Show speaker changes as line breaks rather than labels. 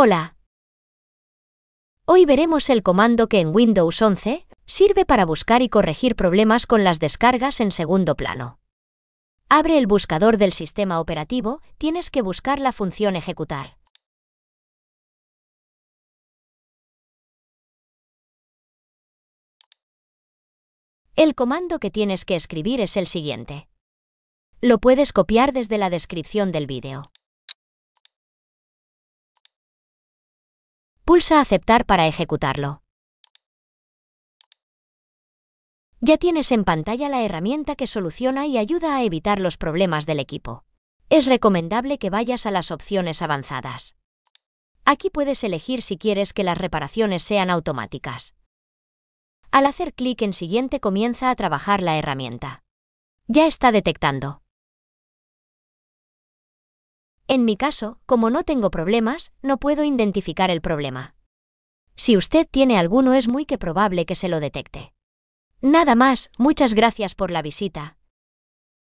Hola. Hoy veremos el comando que en Windows 11 sirve para buscar y corregir problemas con las descargas en segundo plano. Abre el buscador del sistema operativo, tienes que buscar la función ejecutar.
El comando que tienes que escribir es el siguiente.
Lo puedes copiar desde la descripción del vídeo. Pulsa Aceptar para ejecutarlo.
Ya tienes en pantalla la herramienta que soluciona y ayuda a evitar los problemas del equipo. Es recomendable que vayas a las opciones avanzadas. Aquí puedes elegir si quieres que las reparaciones sean automáticas. Al hacer clic en Siguiente comienza a trabajar la herramienta. Ya está
detectando en mi caso, como no tengo
problemas, no puedo identificar el problema. Si usted tiene alguno es muy que
probable que se lo detecte. Nada más, muchas gracias por la visita.